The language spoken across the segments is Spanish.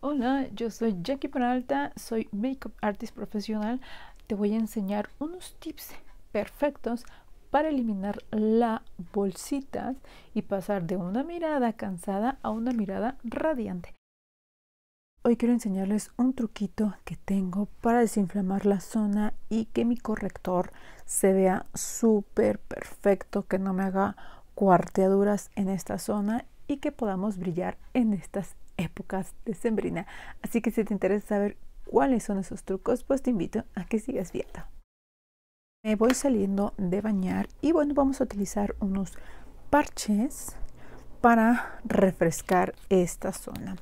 Hola, yo soy Jackie Peralta, soy Makeup Artist Profesional. Te voy a enseñar unos tips perfectos para eliminar las bolsitas y pasar de una mirada cansada a una mirada radiante. Hoy quiero enseñarles un truquito que tengo para desinflamar la zona y que mi corrector se vea súper perfecto, que no me haga cuarteaduras en esta zona y que podamos brillar en estas épocas de sembrina. Así que si te interesa saber cuáles son esos trucos, pues te invito a que sigas viendo. Me voy saliendo de bañar y bueno, vamos a utilizar unos parches para refrescar esta zona.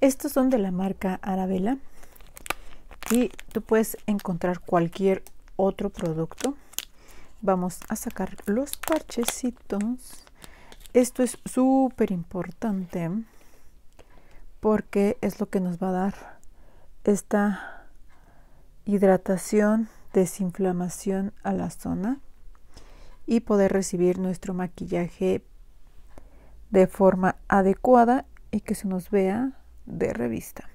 Estos son de la marca Arabella y tú puedes encontrar cualquier otro producto. Vamos a sacar los parchecitos. Esto es súper importante porque es lo que nos va a dar esta hidratación, desinflamación a la zona y poder recibir nuestro maquillaje de forma adecuada y que se nos vea de revista.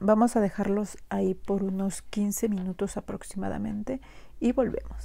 Vamos a dejarlos ahí por unos 15 minutos aproximadamente y volvemos.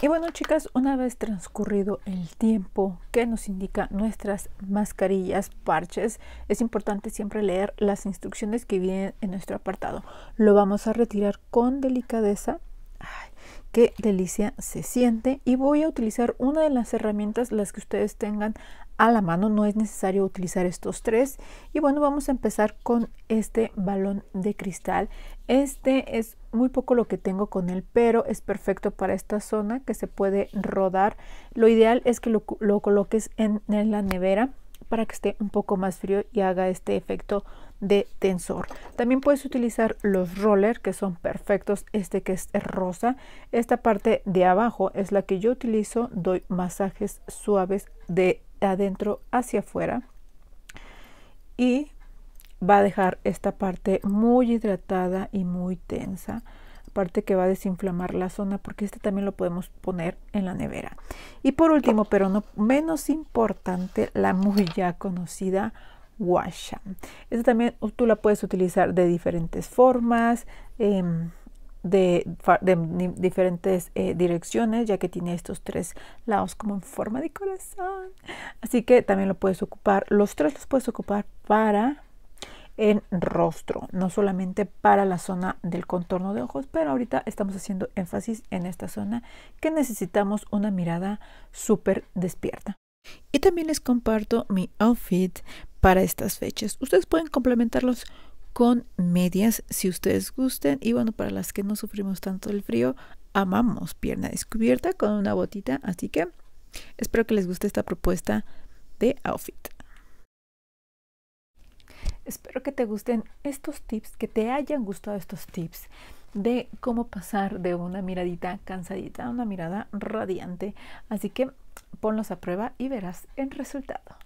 Y bueno chicas, una vez transcurrido el tiempo que nos indica nuestras mascarillas, parches, es importante siempre leer las instrucciones que vienen en nuestro apartado. Lo vamos a retirar con delicadeza. Ay, qué delicia se siente y voy a utilizar una de las herramientas las que ustedes tengan a la mano no es necesario utilizar estos tres y bueno vamos a empezar con este balón de cristal este es muy poco lo que tengo con él pero es perfecto para esta zona que se puede rodar lo ideal es que lo, coloques en, en la nevera para que esté un poco más frío y haga este efecto de tensor. También puedes utilizar los roller que son perfectos, este que es rosa. Esta parte de abajo es la que yo utilizo, doy masajes suaves de adentro hacia afuera y va a dejar esta parte muy hidratada y muy tensa parte que va a desinflamar la zona porque este también lo podemos poner en la nevera. Y por último, pero no menos importante, la muy ya conocida washa. Esta también tú la puedes utilizar de diferentes formas. Em, de, diferentes eh, direcciones, ya que tiene estos tres lados como en forma de corazón. Así que también lo puedes ocupar, los tres los puedes ocupar para en rostro, no solamente para la zona del contorno de ojos, pero ahorita estamos haciendo énfasis en esta zona que necesitamos una mirada súper despierta. Y también les comparto mi outfit para estas fechas. Ustedes pueden complementarlos con medias si ustedes gusten. Y bueno, para las que no sufrimos tanto el frío, amamos pierna descubierta con una botita. Así que espero que les guste esta propuesta de outfit. Espero que te gusten estos tips, que te hayan gustado estos tips de cómo pasar de una miradita cansadita a una mirada radiante. Así que ponlos a prueba y verás el resultado.